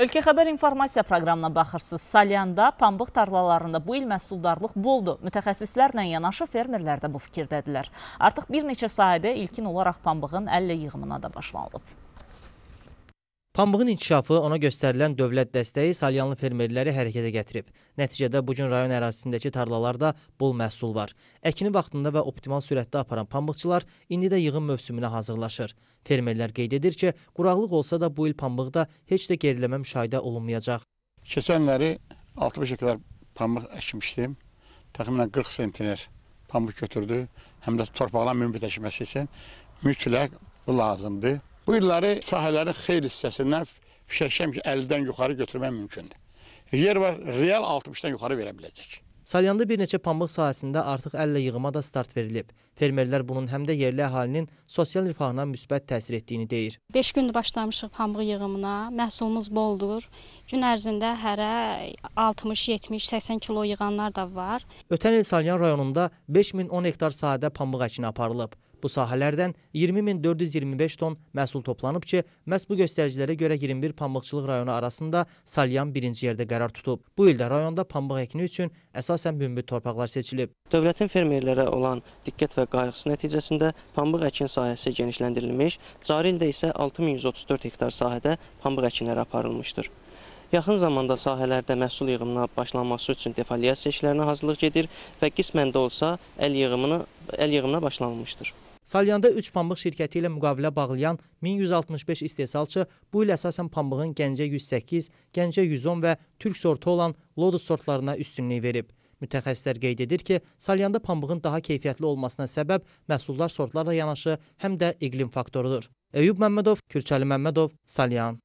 Ölkə Xəbər informasiya proqramına baxırsınız. Salyanda, pambıq tarlalarında bu il məhsuldarlıq boldur. Mütəxəssislərlə yanaşı fermerlər də bu fikirdədirlər. Artıq bir neçə sahədə ilkin olaraq pambığın əllə yığımına da başlanılıb. Pambığın inkişafı, ona göstərilən dövlət dəstəyi salyanlı fermerləri hərəkətə gətirib. Nəticədə bugün rayon ərazisindəki tarlalarda bol məhsul var. Əkini vaxtında və optimal sürətdə aparan pambıqçılar indi də yığım mövsümünə hazırlaşır. Fermerlər qeyd edir ki, quraqlıq olsa da bu il pambıqda heç də geriləmə müşahidə olunmayacaq. Keçənləri 60 qədər pambıq əkmişdim. Təxminən 40 sentiner pambıq götürdü. Həm də torpaqların mümkün təşkiləsi üçün mütləq bu lazımdır. Bu illəri sahələrin xeyli hissəsindən fişəkşəm ki, 50-dən yuxarı götürmək mümkündür. Yer var, real 60-dan yuxarı verə biləcək. Salyanda bir neçə pambıq sahəsində artıq əllə yığıma da start verilib. Fermerlər bunun həm də yerli əhalinin sosial rifahına müsbət təsir etdiyini deyir. 5 gündür başlamışıq pambıq yığımına, məhsulumuz boldur. Gün ərzində hərə 60, 70, 80 kilo yığanlar da var. Ötən il Salyan rayonunda 5010 hektar sahədə pambıq əkini aparılıb. Bu sahələrdən 20425 ton məhsul toplanıb ki, məhz bu göstəricilərə görə 21 pambıqçılıq rayonu arasında Salyan birinci yerdə qərar tutub. Bu ildə rayonda pambıq əkini üçün əsasən münbit torpaqlar seçilib. Dövlətin fermerlərə olan diqqət və qayğısı nəticəsində pambıq əkin sahəsi genişləndirilmiş, cari ildə isə 6134 hektar sahədə pambıq əkinləri aparılmışdır. Yaxın zamanda sahələrdə məhsul yığımına başlanması üçün defoliasiya işlərinə hazırlıq gedir və qismən də olsa əl yığımına, əl yığımına başlanılmışdır. Salyanda 3 pambıq şirkəti ilə müqavilə bağlayan 1165 istehsalçı bu il əsasən pambığın Gəncə 108, Gəncə 110 və Türk sortu olan Lodus sortlarına üstünlük verib. Mütəxəssislər qeyd edir ki, salyanda pambığın daha keyfiyyətli olmasına səbəb məhsullar sortlarla yanaşı həm də iqlim faktorudur. Eyüb Məmmədov, Kürçəli Məmmədov, Salyan.